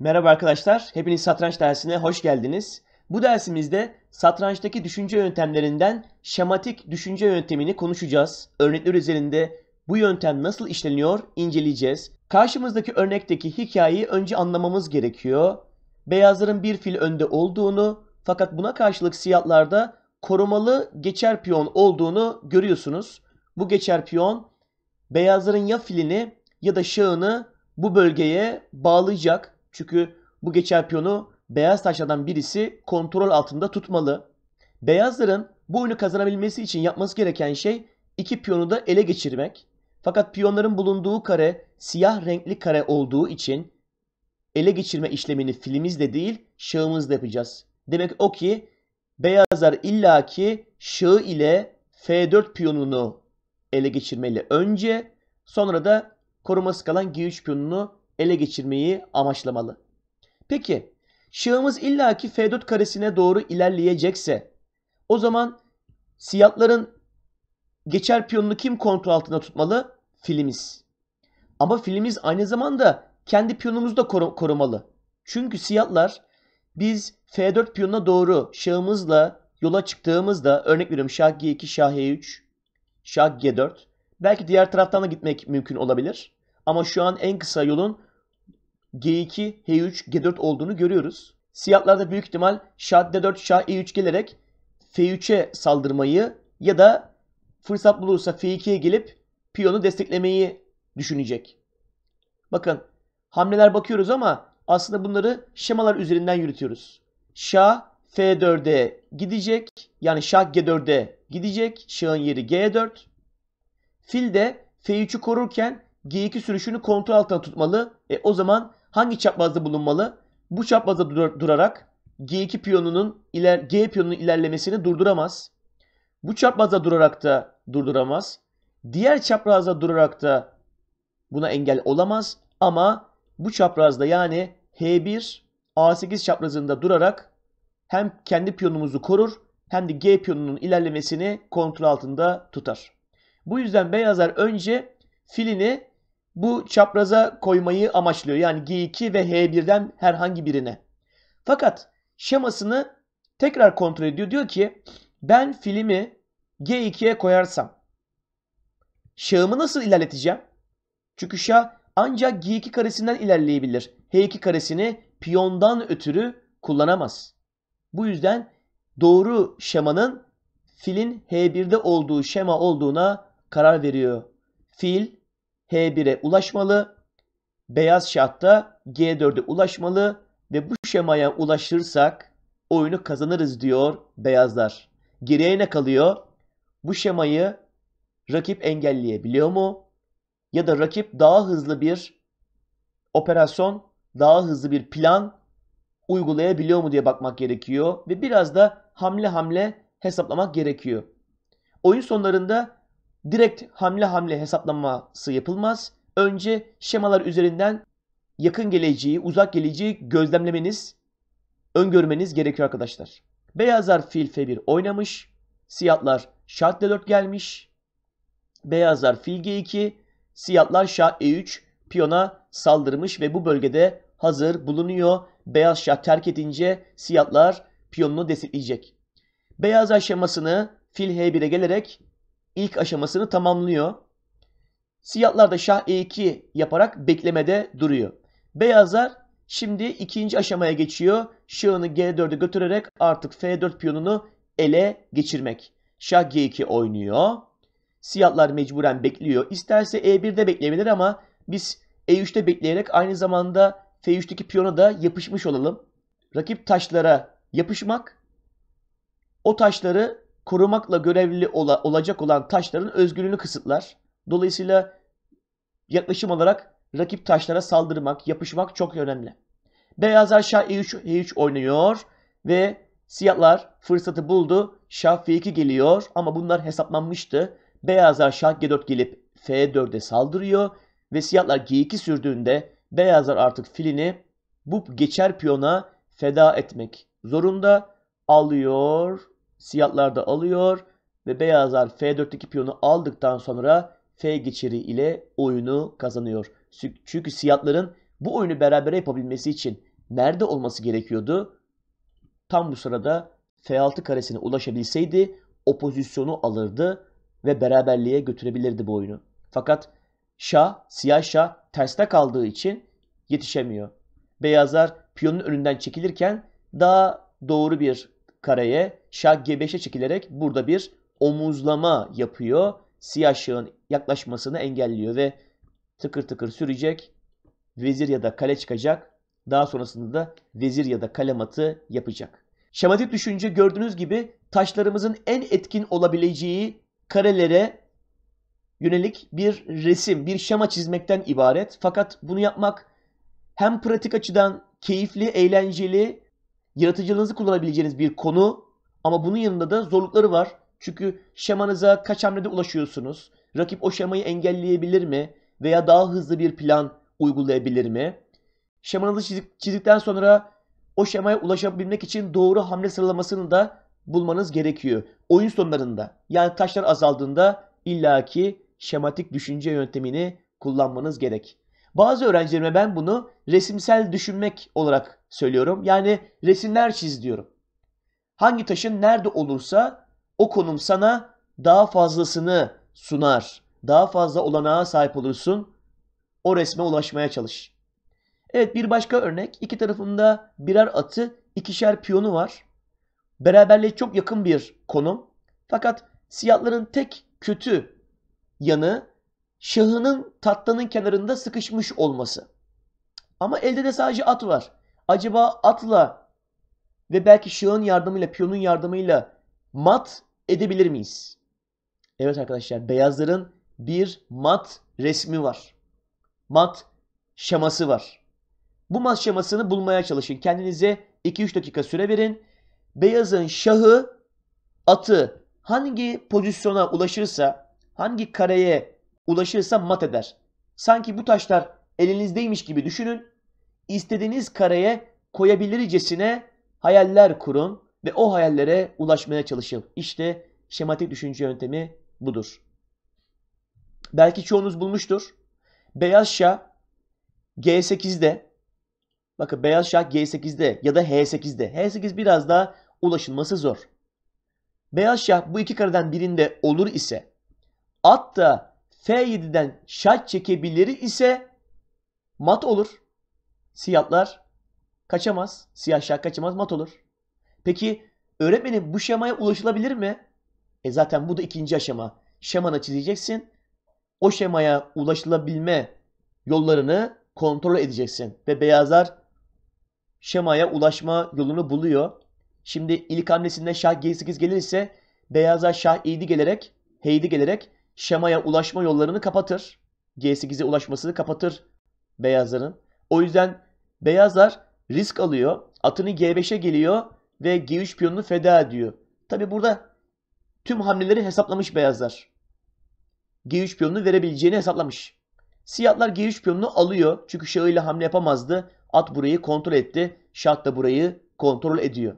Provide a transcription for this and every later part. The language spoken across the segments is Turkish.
Merhaba arkadaşlar, hepiniz satranç dersine hoş geldiniz. Bu dersimizde satrançtaki düşünce yöntemlerinden şematik düşünce yöntemini konuşacağız. Örnekler üzerinde bu yöntem nasıl işleniyor inceleyeceğiz. Karşımızdaki örnekteki hikayeyi önce anlamamız gerekiyor. Beyazların bir fil önde olduğunu fakat buna karşılık siyahlarda korumalı geçer piyon olduğunu görüyorsunuz. Bu geçer piyon beyazların ya filini ya da şahını bu bölgeye bağlayacak. Çünkü bu geçer piyonu beyaz taşlardan birisi kontrol altında tutmalı. Beyazların bu oyunu kazanabilmesi için yapması gereken şey iki piyonu da ele geçirmek. Fakat piyonların bulunduğu kare siyah renkli kare olduğu için ele geçirme işlemini filimizle değil şahımızla yapacağız. Demek o ki beyazlar illaki şığı ile F4 piyonunu ele geçirmeli önce sonra da koruması kalan G3 piyonunu ele geçirmeyi amaçlamalı. Peki şahımız illaki F4 karesine doğru ilerleyecekse o zaman siyahların geçer piyonunu kim kontrol altında tutmalı? Filimiz. Ama filimiz aynı zamanda kendi piyonumuzu da koru korumalı. Çünkü siyahlar biz F4 piyonuna doğru şahımızla yola çıktığımızda örnek veriyorum şah G2, şah E3, şah G4 belki diğer taraftan da gitmek mümkün olabilir. Ama şu an en kısa yolun G2, H3, G4 olduğunu görüyoruz. Siyahlarda büyük ihtimal Şah D4, Şah E3 gelerek F3'e saldırmayı ya da fırsat bulursa F2'ye gelip piyonu desteklemeyi düşünecek. Bakın hamleler bakıyoruz ama aslında bunları şemalar üzerinden yürütüyoruz. Şah F4'e gidecek. Yani şah G4'e gidecek. Şahın yeri G4. Fil de F3'ü korurken G2 sürüşünü kontrol altına tutmalı. E, o zaman hangi çaprazda bulunmalı? Bu çaprazda dur durarak G2 piyonunun iler G piyonunun ilerlemesini durduramaz. Bu çaprazda durarak da durduramaz. Diğer çaprazda durarak da buna engel olamaz ama bu çaprazda yani H1 A8 çaprazında durarak hem kendi piyonumuzu korur hem de G piyonunun ilerlemesini kontrol altında tutar. Bu yüzden beyazlar önce filini bu çapraza koymayı amaçlıyor. Yani G2 ve H1'den herhangi birine. Fakat şemasını tekrar kontrol ediyor. Diyor ki ben filmi G2'ye koyarsam şahımı nasıl ilerleteceğim? Çünkü şah ancak G2 karesinden ilerleyebilir. H2 karesini piyondan ötürü kullanamaz. Bu yüzden doğru şemanın filin H1'de olduğu şema olduğuna karar veriyor. Fil H1'e ulaşmalı. Beyaz şah da G4'e ulaşmalı ve bu şemaya ulaşırsak oyunu kazanırız diyor beyazlar. Geriye ne kalıyor? Bu şemayı rakip engelleyebiliyor mu? Ya da rakip daha hızlı bir operasyon, daha hızlı bir plan uygulayabiliyor mu diye bakmak gerekiyor ve biraz da hamle hamle hesaplamak gerekiyor. Oyun sonlarında Direkt hamle hamle hesaplaması yapılmaz. Önce şemalar üzerinden yakın geleceği, uzak geleceği gözlemlemeniz, öngörmeniz gerekiyor arkadaşlar. Beyazlar fil f1 oynamış. Siyahlar şah d4 gelmiş. Beyazlar fil g2. Siyahlar şah e3 piyona saldırmış ve bu bölgede hazır bulunuyor. Beyaz şah terk edince siyahlar piyonunu destekleyecek. Beyaz şemasını fil h1'e gelerek ilk aşamasını tamamlıyor. Siyahlar da şah e2 yaparak beklemede duruyor. Beyazlar şimdi ikinci aşamaya geçiyor. Şahını g4'e götürerek artık f4 piyonunu ele geçirmek. Şah g2 oynuyor. Siyahlar mecburen bekliyor. İsterse e1'de bekleyebilir ama biz e3'te bekleyerek aynı zamanda f3'teki piyona da yapışmış olalım. Rakip taşlara yapışmak, o taşları korumakla görevli ola, olacak olan taşların özgürlüğünü kısıtlar. Dolayısıyla yaklaşım olarak rakip taşlara saldırmak, yapışmak çok önemli. Beyazlar şah e3, e3 oynuyor ve siyahlar fırsatı buldu. Şah f2 geliyor ama bunlar hesaplanmıştı. Beyazlar şah g4 gelip f4'e saldırıyor ve siyahlar g2 sürdüğünde beyazlar artık filini bu geçer piyona feda etmek zorunda alıyor Siyahlar da alıyor ve beyazlar F4'teki piyonu aldıktan sonra F geçiri ile oyunu kazanıyor. Çünkü siyahların bu oyunu beraber yapabilmesi için nerede olması gerekiyordu? Tam bu sırada F6 karesine ulaşabilseydi o pozisyonu alırdı ve beraberliğe götürebilirdi bu oyunu. Fakat şah, siyah şah terste kaldığı için yetişemiyor. Beyazlar piyonun önünden çekilirken daha doğru bir kareye şah g5'e çekilerek burada bir omuzlama yapıyor. Siyah şahın yaklaşmasını engelliyor ve tıkır tıkır sürecek. Vezir ya da kale çıkacak. Daha sonrasında da vezir ya da kale matı yapacak. Şematik düşünce gördüğünüz gibi taşlarımızın en etkin olabileceği karelere yönelik bir resim, bir şema çizmekten ibaret. Fakat bunu yapmak hem pratik açıdan keyifli, eğlenceli yaratıcılığınızı kullanabileceğiniz bir konu ama bunun yanında da zorlukları var. Çünkü şemanıza kaç hamlede ulaşıyorsunuz? Rakip o şemayı engelleyebilir mi? Veya daha hızlı bir plan uygulayabilir mi? Şemanızı çizik, çizdikten sonra o şemaya ulaşabilmek için doğru hamle sıralamasını da bulmanız gerekiyor. Oyun sonlarında yani taşlar azaldığında illaki şematik düşünce yöntemini kullanmanız gerek. Bazı öğrencilerime ben bunu resimsel düşünmek olarak söylüyorum. Yani resimler çiz diyorum. Hangi taşın nerede olursa o konum sana daha fazlasını sunar. Daha fazla olanağa sahip olursun. O resme ulaşmaya çalış. Evet bir başka örnek. İki tarafında birer atı, ikişer piyonu var. Beraberliğe çok yakın bir konum. Fakat siyahların tek kötü yanı şahının tatlının kenarında sıkışmış olması. Ama elde de sadece at var. Acaba atla ve belki şahın yardımıyla, piyonun yardımıyla mat edebilir miyiz? Evet arkadaşlar, beyazların bir mat resmi var. Mat şeması var. Bu mat şemasını bulmaya çalışın. Kendinize 2-3 dakika süre verin. Beyazın şahı, atı hangi pozisyona ulaşırsa, hangi kareye ulaşırsa mat eder. Sanki bu taşlar elinizdeymiş gibi düşünün. İstediğiniz kareye koyabilircesine hayaller kurun ve o hayallere ulaşmaya çalışın. İşte şematik düşünce yöntemi budur. Belki çoğunuz bulmuştur. Beyaz Şah G8'de bakın Beyaz Şah G8'de ya da H8'de. H8 biraz daha ulaşılması zor. Beyaz Şah bu iki kareden birinde olur ise at da F7'den şah çekebiliri ise mat olur. Siyahlar kaçamaz. Siyah şah kaçamaz mat olur. Peki öğretmenim bu şemaya ulaşılabilir mi? E zaten bu da ikinci aşama. Şemana çizeceksin. O şemaya ulaşılabilme yollarını kontrol edeceksin. Ve beyazlar şemaya ulaşma yolunu buluyor. Şimdi ilk hamlesinde şah G8 gelirse beyazlar şah 7 gelerek, H7 gelerek şemaya ulaşma yollarını kapatır. G8'e ulaşmasını kapatır beyazların. O yüzden beyazlar risk alıyor. Atını G5'e geliyor ve G3 piyonunu feda ediyor. Tabi burada tüm hamleleri hesaplamış beyazlar. G3 piyonunu verebileceğini hesaplamış. Siyahlar G3 piyonunu alıyor. Çünkü şah ile hamle yapamazdı. At burayı kontrol etti. Şah da burayı kontrol ediyor.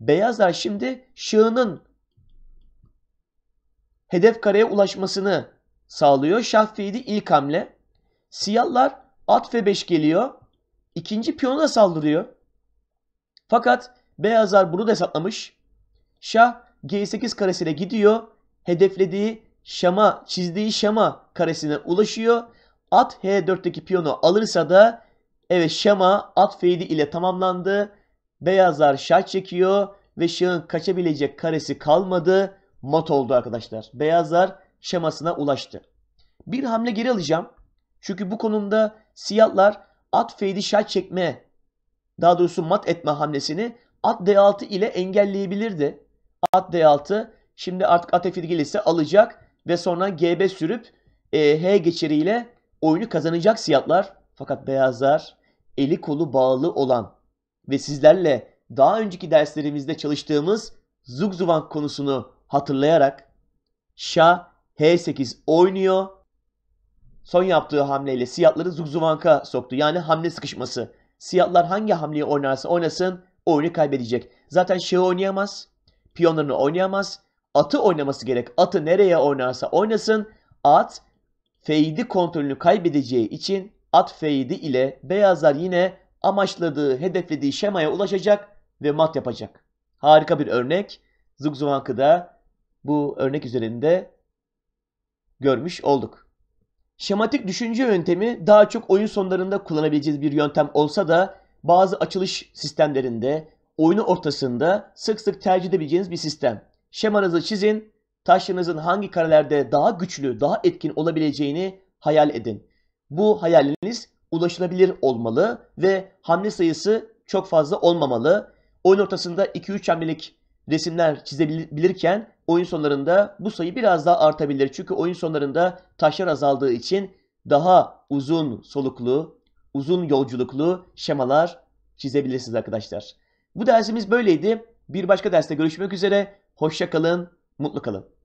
Beyazlar şimdi şahının hedef kareye ulaşmasını sağlıyor. Şah fiydi ilk hamle. Siyahlar at f5 geliyor. İkinci piyona saldırıyor. Fakat beyazlar bunu da hesaplamış. Şah g8 karesine gidiyor. Hedeflediği şama, çizdiği şama karesine ulaşıyor. At h4'teki piyonu alırsa da evet şama at f7 ile tamamlandı. Beyazlar şah çekiyor ve şahın kaçabilecek karesi kalmadı mat oldu arkadaşlar. Beyazlar şemasına ulaştı. Bir hamle geri alacağım. Çünkü bu konumda siyahlar at feydi şah çekme daha doğrusu mat etme hamlesini at d6 ile engelleyebilirdi. At d6 şimdi artık at f7 gelirse alacak ve sonra g gb sürüp e, h geçeriyle oyunu kazanacak siyahlar. Fakat beyazlar eli kolu bağlı olan ve sizlerle daha önceki derslerimizde çalıştığımız Zugzuvank konusunu hatırlayarak şah h8 oynuyor. Son yaptığı hamleyle siyahları zugzuvanka soktu. Yani hamle sıkışması. Siyahlar hangi hamleyi oynarsa oynasın oyunu kaybedecek. Zaten şahı oynayamaz. Piyonlarını oynayamaz. Atı oynaması gerek. Atı nereye oynarsa oynasın. At f kontrolünü kaybedeceği için at f ile beyazlar yine amaçladığı, hedeflediği şemaya ulaşacak ve mat yapacak. Harika bir örnek. Zugzuvankı'da bu örnek üzerinde görmüş olduk. Şematik düşünce yöntemi daha çok oyun sonlarında kullanabileceğiniz bir yöntem olsa da bazı açılış sistemlerinde oyunun ortasında sık sık tercih edebileceğiniz bir sistem. Şemanızı çizin, taşınızın hangi karelerde daha güçlü, daha etkin olabileceğini hayal edin. Bu hayaliniz ulaşılabilir olmalı ve hamle sayısı çok fazla olmamalı. Oyun ortasında 2-3 hamlelik resimler çizebilirken oyun sonlarında bu sayı biraz daha artabilir. Çünkü oyun sonlarında taşlar azaldığı için daha uzun soluklu, uzun yolculuklu şemalar çizebilirsiniz arkadaşlar. Bu dersimiz böyleydi. Bir başka derste görüşmek üzere. Hoşça kalın, mutlu kalın.